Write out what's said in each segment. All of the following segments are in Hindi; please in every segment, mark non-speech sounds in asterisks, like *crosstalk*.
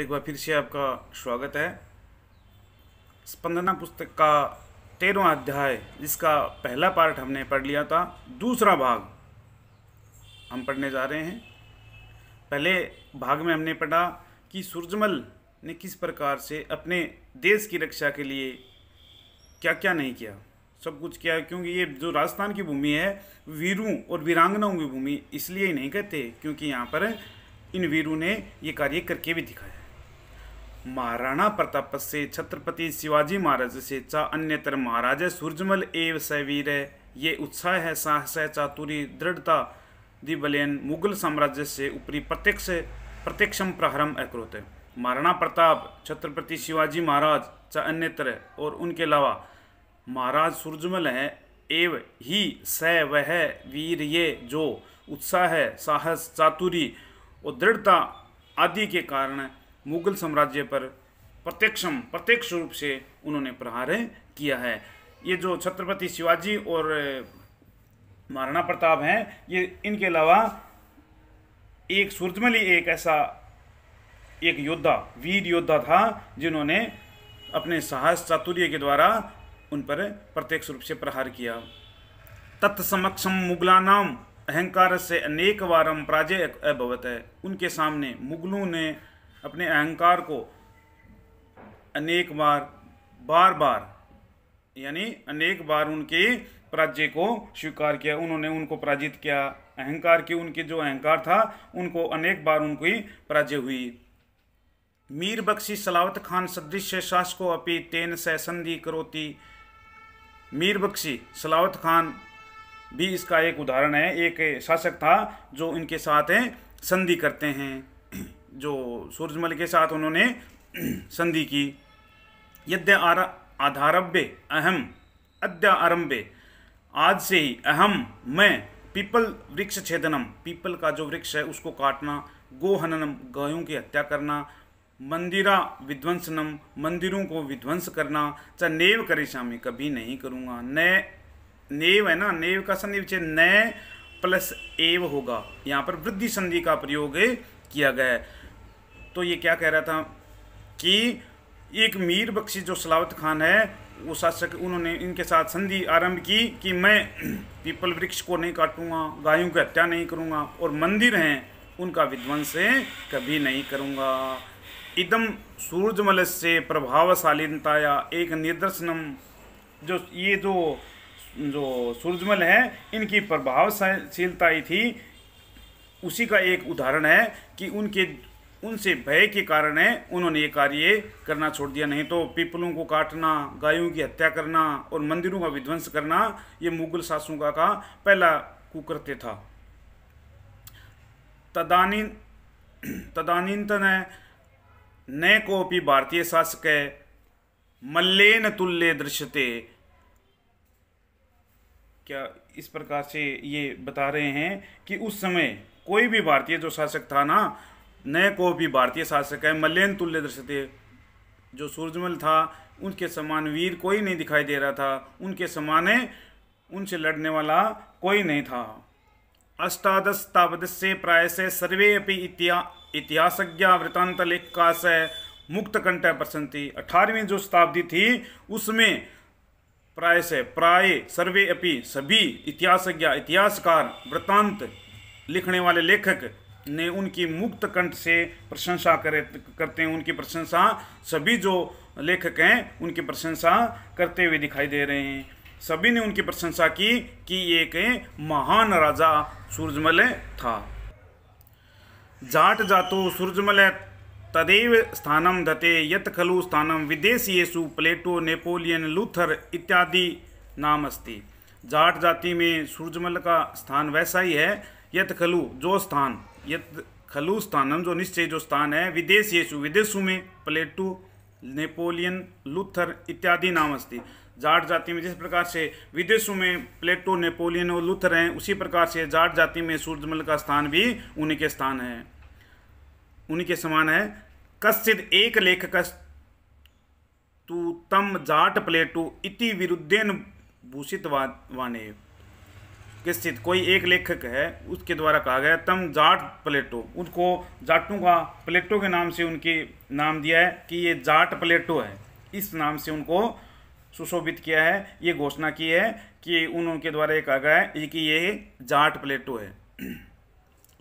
एक बार फिर से आपका स्वागत है स्पंदना पुस्तक का तेरहवा अध्याय जिसका पहला पार्ट हमने पढ़ लिया था दूसरा भाग हम पढ़ने जा रहे हैं पहले भाग में हमने पढ़ा कि सूरजमल ने किस प्रकार से अपने देश की रक्षा के लिए क्या क्या नहीं किया सब कुछ किया क्योंकि ये जो राजस्थान की भूमि है वीरों और वीरांगनाओं की भूमि इसलिए नहीं कहते क्योंकि यहाँ पर इन वीरों ने ये कार्य करके भी दिखाया महाराणा प्रताप से छत्रपति शिवाजी महाराज से चा अन्यतर महाराज सूर्यमल एव सवीर है ये उत्साह है साहस है चातुरी दृढ़ता दिबलेन मुगल साम्राज्य से ऊपरी प्रत्यक्ष प्रत्यक्षम प्रारंभ अक्रोत है महाराणा प्रताप छत्रपति शिवाजी महाराज च अन्यत्र और उनके अलावा महाराज सूर्यमल है एव ही स वह वीर ये जो उत्साह है साहस चातुरी और दृढ़ता आदि के कारण मुगल साम्राज्य पर प्रत्यक्षम प्रत्यक्ष रूप से उन्होंने प्रहार किया है ये जो छत्रपति शिवाजी और महाराणा प्रताप हैं ये इनके अलावा एक सूरजमली एक ऐसा एक योद्धा वीर योद्धा था जिन्होंने अपने साहस चातुर्य के द्वारा उन पर प्रत्यक्ष रूप से प्रहार किया तत्समक्षम मुगलानाम अहंकार से अनेक वारम पराजय अभवत है उनके सामने मुगलों ने अपने अहंकार को अनेक बार बार बार यानी अनेक बार उनके पराजय को स्वीकार किया उन्होंने उनको पराजित किया अहंकार की उनके जो अहंकार था उनको अनेक बार उनकी पराजय हुई मीर बख्शी सलावत खान सदृश शासको अपी तेन से संधि करोती मीर बख्शी सलावत खान भी इसका एक उदाहरण है एक शासक था जो इनके साथ संधि करते हैं जो सूरजमल के साथ उन्होंने *clears throat* संधि की यद्य आधारभ्य अहम अद्य आरंभे आज से ही अहम मैं पीपल वृक्ष छेदनम पीपल का जो वृक्ष है उसको काटना गोहननम गायों की हत्या करना मंदिरा विध्वंसनम मंदिरों को विध्वंस करना चाहे नेव करे शामी कभी नहीं करूँगा ने नेव है ना नेव का संधि विचे न प्लस एव होगा यहाँ पर वृद्धि संधि का प्रयोग किया गया है तो ये क्या कह रहा था कि एक मीर बख्शी जो सलावत खान है वो शासक उन्होंने इनके साथ संधि आरंभ की कि मैं *clears throat* पीपल वृक्ष को नहीं काटूंगा गायों की हत्या नहीं करूंगा और मंदिर हैं उनका विध्वंस कभी नहीं करूंगा इदम सूरजमल से प्रभावशालीनता या एक निदर्शनम जो ये जो जो सूरजमल है इनकी प्रभावशीलता ही थी उसी का एक उदाहरण है कि उनके उनसे भय के कारण है उन्होंने ये कार्य करना छोड़ दिया नहीं तो पीपलों को काटना गायों की हत्या करना और मंदिरों का विध्वंस करना ये मुगल शासकों का पहला कुकृत्य था तदानी तदानीतन न कोपी भारतीय शासक है मल्लेन तुल्य दृश्यते क्या इस प्रकार से ये बता रहे हैं कि उस समय कोई भी भारतीय जो शासक था ना नए भी भारतीय शासक है मल्लेन तुल्य दृश्यते जो सूरजमल था उनके समान वीर कोई नहीं दिखाई दे रहा था उनके समाने उनसे लड़ने वाला कोई नहीं था अष्टादश से प्राय से सर्वे अपनी इतिहास इतिहासज्ञा वृतांत लेखका से मुक्त कंठ थी अठारहवीं जो शताब्दी थी उसमें प्राय से प्राय सर्वे अपि सभी इतिहासज्ञ इतिहासकार वृतांत लिखने वाले लेखक ने उनकी मुक्त कंठ से प्रशंसा करे करते हैं उनकी प्रशंसा सभी जो लेखक हैं उनकी प्रशंसा करते हुए दिखाई दे रहे हैं सभी ने उनकी प्रशंसा की कि ये एक महान राजा सूरजमल था जाट जातो सूरजमल तदेव स्थानम धते यत खलु स्थानम येसु प्लेटो नेपोलियन लूथर इत्यादि नाम अस्ति जाट जाति में सूरजमल का स्थान वैसा ही है यत खलु जो स्थान यत खलु स्थानम जो निश्चय जो स्थान है विदेश येसु विदेशों में प्लेटू नेपोलियन लुथर इत्यादि नाम अस्ती जाट जाति में जिस प्रकार से विदेशों में प्लेटो नेपोलियन और लुथर हैं उसी प्रकार से जाट जाति में सूर्यमल का स्थान भी उन्हीं के स्थान है उन्हीं के समान है कश्चित एक लेखक तू तम जाट प्लेटो इति विरुद्धेन भूषित वाने के स्थित कोई एक लेखक है उसके द्वारा कहा गया तम जाट प्लेटो उनको जाटों का प्लेटो के नाम से उनके नाम दिया है कि ये जाट प्लेटो है इस नाम से उनको सुशोभित किया है ये घोषणा की है कि उनके द्वारा ये कहा गया है कि ये जाट प्लेटो है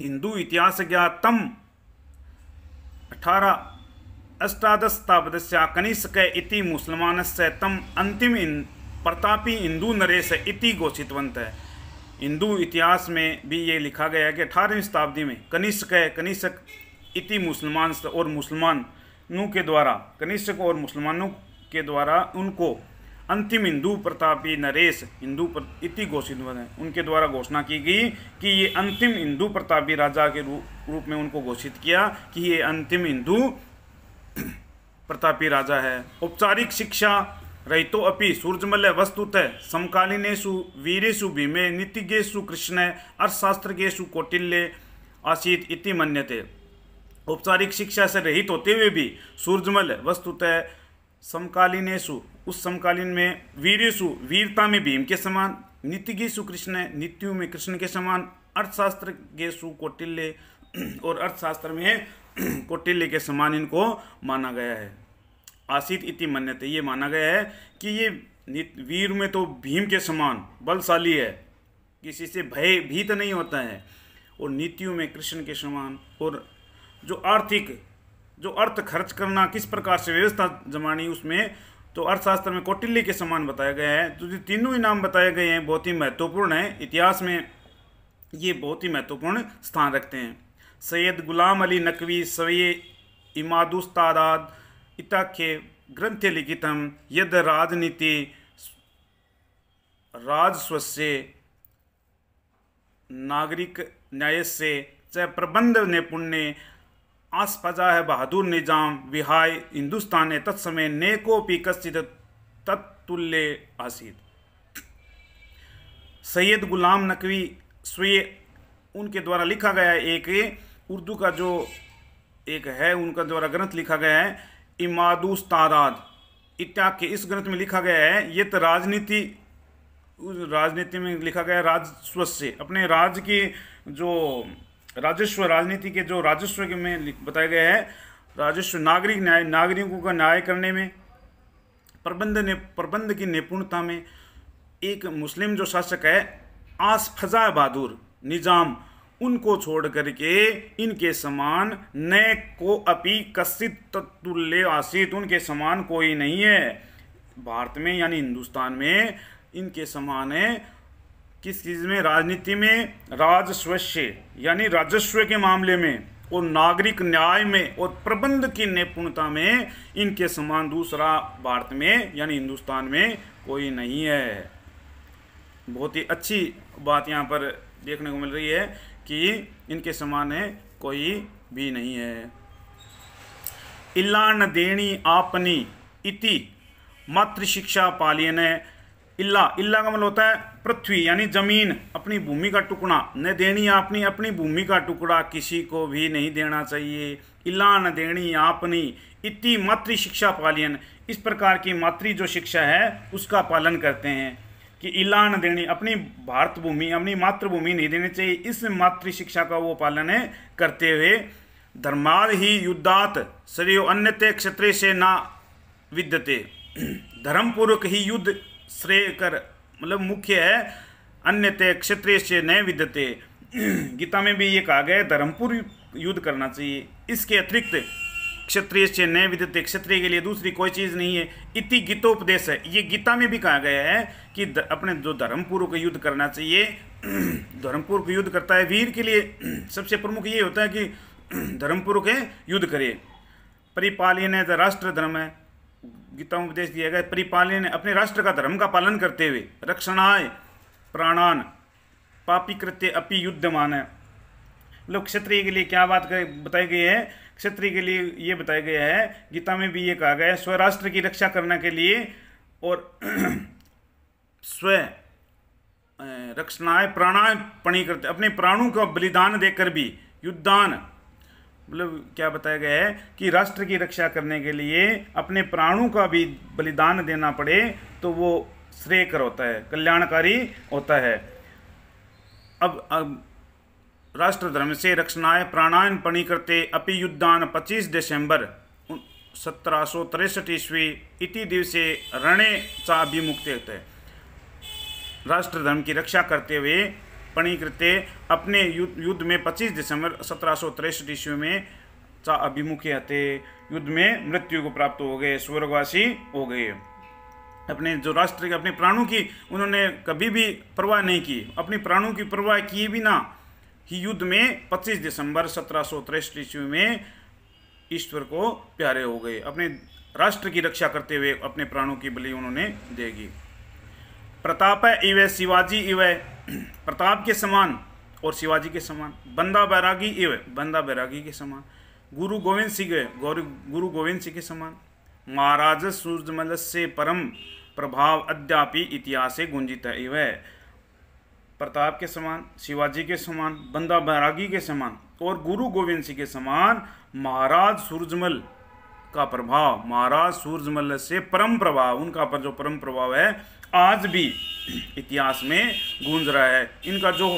हिंदू इतिहास ज्ञातम अठारह अष्टादशताबदस्या कनिष्क इति मुसलमान से तम अंतिम प्रतापी हिंदू नरेश इति घोषितवंत है हिंदू इतिहास में भी ये लिखा गया है कि अठारहवीं शताब्दी में कनिष्क है कनिष्क इति मुसलमान और मुसलमानों के द्वारा कनिष्क और मुसलमानों के द्वारा उनको अंतिम हिंदू प्रतापी नरेश हिंदू इति घोषित है उनके द्वारा घोषणा की गई कि ये अंतिम हिंदू प्रतापी राजा के रूप में उनको घोषित किया कि ये अंतिम हिंदू *clears throat* प्रतापी राजा है औपचारिक शिक्षा तो अपि सूर्यमल्य वस्तुतः समकालीनेषु वीरेशु भीमे कृष्ण कृष्णे अर्थशास्त्रज्ञेषु कौटिल्य आसीत इति मन्यते औपचारिक शिक्षा से रहित होते हुए भी सूर्यमल वस्तुतः समकालीनेषु उस समकालीन में वीरेशु वीरता में भीम के समान नीतिगेशु कृष्ण नित्यु में कृष्ण के समान अर्थशास्त्र गेसु कौटिल्य और अर्थशास्त्र में कौटिल्य के समान इनको माना गया है आसित इति मन्यते ये माना गया है कि ये वीर में तो भीम के समान बलशाली है किसी से भय भीत नहीं होता है और नीतियों में कृष्ण के समान और जो आर्थिक जो अर्थ खर्च करना किस प्रकार से व्यवस्था जमानी उसमें तो अर्थशास्त्र में कौटिल्य के समान बताया गया है तो जो तीनों ही नाम बताए गए हैं बहुत ही महत्वपूर्ण है इतिहास में ये बहुत ही महत्वपूर्ण स्थान रखते हैं सैयद गुलाम अली नकवी सवे इमादुस्तादाद इताख्ये ग्रंथे लिखित यद राजनीति से नागरिक न्याय से च प्रबंध निपुण्य आस्पजा है बहादुर निजाम विहाय हिंदुस्ताने तत्समय नेकोपी कचिद तत्तुल्य आसीत् सैयद गुलाम नकवी स्वीय उनके द्वारा लिखा गया एक उर्दू का जो एक है उनका द्वारा ग्रंथ लिखा गया है इमादुस्ताराद ताराद इत्या के इस ग्रंथ में लिखा गया है ये तो राजनीति राजनीति में लिखा गया है राजस्व से अपने राज्य की जो राजस्व राजनीति के जो राजस्व के में बताया गया है राजस्व नागरिक न्याय नागरिकों का न्याय करने में प्रबंध ने प्रबंध की निपुणता में एक मुस्लिम जो शासक है आस फजा बहादुर निज़ाम उनको छोड़ करके इनके समान न को अपि कसित तत्तुल्य आसित उनके समान कोई नहीं है भारत में यानी हिंदुस्तान में इनके समान है किस चीज़ में राजनीति में राजस्वस्य यानी राजस्व के मामले में और नागरिक न्याय में और प्रबंध की निपुणता में इनके समान दूसरा भारत में यानी हिंदुस्तान में कोई नहीं है बहुत ही अच्छी बात यहाँ पर देखने को मिल रही है कि इनके समान है कोई भी नहीं है इला न देनी आपनी इति पालिय पालियन इल्ला इल्ला का मतलब होता है पृथ्वी यानी जमीन अपनी भूमि का टुकड़ा न देनी आपनी अपनी भूमि का टुकड़ा किसी को भी नहीं देना चाहिए इल्ला न देनी आपनी इति मातृ शिक्षा पालियन इस प्रकार की मातृ जो शिक्षा है उसका पालन करते हैं कि इलान देनी अपनी भारत भूमि अपनी मातृभूमि नहीं देनी चाहिए इस मातृ शिक्षा का वो पालन करते हुए धर्माद ही युद्धात श्रेय अन्य क्षेत्र से ना विद्यते धर्मपूर्वक ही युद्ध श्रेय कर मतलब मुख्य है अन्य क्षेत्र से न विद्यते गीता में भी ये कहा गया धर्मपुर युद्ध करना चाहिए इसके अतिरिक्त क्षत्रिय से नए विद्युत क्षत्रिय के लिए दूसरी कोई चीज़ नहीं है इति गीतोपदेश है ये गीता में भी कहा गया है कि द, अपने जो धर्मपुर का युद्ध करना चाहिए *clears throat* धर्मपुर का युद्ध करता है वीर के लिए *clears throat* सबसे प्रमुख ये होता है कि *clears throat* धर्मपुर के युद्ध करे परिपालन है राष्ट्र धर्म है गीता में उपदेश दिया गया परिपालन अपने राष्ट्र का धर्म का पालन करते हुए रक्षणाय प्राणान पापी कृत्य अपि युद्धमान है मतलब क्षत्रिय के लिए क्या बात बताई गई है क्षत्रिय के लिए ये बताया गया है गीता में भी ये कहा गया है स्वराष्ट्र की रक्षा करने के लिए और *clears throat* स्व रक्षणाएं प्राणाएं पणी करते अपने प्राणों का बलिदान देकर भी युद्धान मतलब क्या बताया गया है कि राष्ट्र की रक्षा करने के लिए अपने प्राणों का भी बलिदान देना पड़े तो वो श्रेयकर होता है कल्याणकारी होता है अब अब राष्ट्र धर्म से रक्षणाय प्राणायन पणी करते अपि युद्धान 25 दिसंबर सत्रह सौ तिरसठ ईस्वी इति दिवसे रणे चा विमुक्त राष्ट्रधर्म राष्ट्र धर्म की रक्षा करते हुए पणीकृते अपने युद्ध में 25 दिसंबर सत्रह सौ तिरसठ ईस्वी में चा अभिमुखी हते युद्ध में मृत्यु को प्राप्त हो गए स्वर्गवासी हो गए अपने जो राष्ट्र के अपने प्राणों की उन्होंने कभी भी परवाह नहीं की अपने प्राणों की परवाह किए ना ही युद्ध में 25 दिसंबर सत्रह ईस्वी में ईश्वर को प्यारे हो गए अपने राष्ट्र की रक्षा करते हुए अपने प्राणों की बलि उन्होंने देगी प्रताप इव शिवाजी इव *clears throat* प्रताप के समान और शिवाजी के समान बंदा बैरागी इव बंदा बैरागी के समान गुरु गोविंद सिंह गौरी गुरु गोविंद सिंह के समान महाराज सूर्यमल से परम प्रभाव अद्यापि इतिहास गुंजित है इव प्रताप के समान शिवाजी के समान बंदा बैरागी के समान और गुरु गोविंद सिंह के समान महाराज सूरजमल का प्रभाव महाराज सूरजमल से परम प्रभाव उनका पर जो परम प्रभाव है आज भी इतिहास में गूंज रहा है इनका जो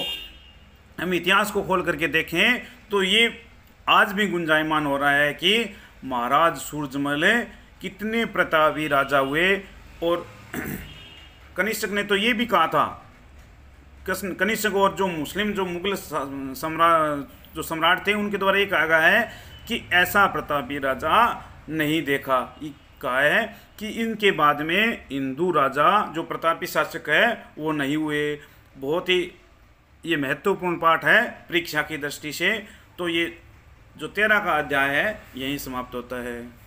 हम इतिहास को खोल करके देखें तो ये आज भी गुंजायमान हो रहा है कि महाराज सूरजमल कितने प्रतापी राजा हुए और *clears throat* कनिष्ठक ने तो ये भी कहा था कृष्ण कनिष्क और जो मुस्लिम जो मुगल सम्राट जो सम्राट थे उनके द्वारा ये कहा गया है कि ऐसा प्रतापी राजा नहीं देखा कहा है कि इनके बाद में हिंदू राजा जो प्रतापी शासक है वो नहीं हुए बहुत ही ये महत्वपूर्ण पाठ है परीक्षा की दृष्टि से तो ये जो तेरह का अध्याय है यहीं समाप्त होता है